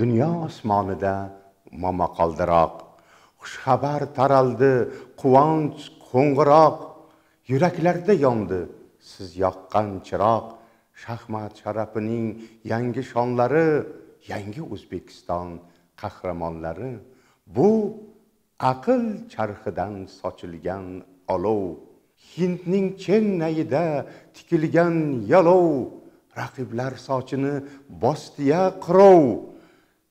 dunyo osmonida momaqaldiroq xushxabar taraldi quvonch qo'ng'iroq yuraklarda yondi siz yoqqan chiroq shaxmat sharafining yangi shonlari yangi o'zbekiston qahramonlari bu aql charxidan sochilgan olov hindning chennayida tikilgan yalov raqiblar sochini bostiya qirov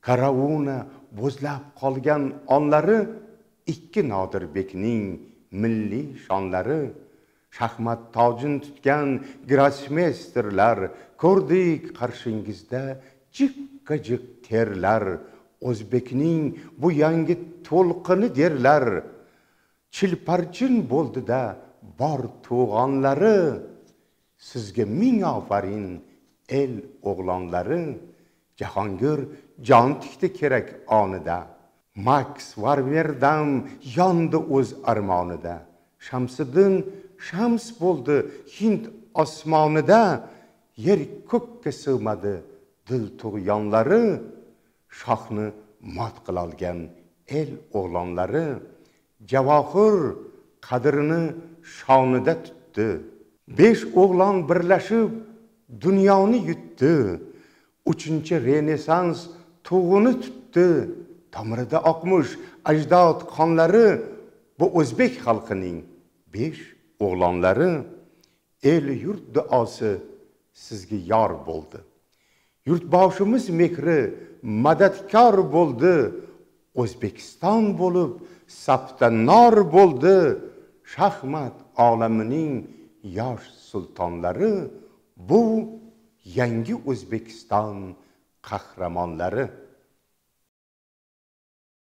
karavona bo'zlab qolgan onlari ikki nodirbekning milliy shonlari shaxmat tojin tutgan grossmeysterlar ko'rdik qarshingizda jikka jik terlar o'zbekning bu yangi to'lqini derlar chilparchin bo'ldida bor to'g'onlari sizga ming ofarin el o'g'lonlari jahongir jon tikdi kerak onida maks varverdam yondi o'z armonida shamsiddin shams bo'ldi hind osmonida yer ko'kka sig'madi dil tug'yonlari shohni mot qilolgan el o'g'lonlari javohir qadrini shonida tutdi besh o'g'lon birlashib dunyoni yutdi uchinchi renessans tug'uni tutdi tomirida oqmush ajdod qonlari bu o'zbek xalqining besh o'g'lonlari el yurt duosi sizga yor bo'ldi yurtboshimiz mehri madadkor bo'ldi o'zbekiston bo'lib safda nor bo'ldi shaxmat olamining yosh sultonlari bu yangi o'zbekiston qahramonlari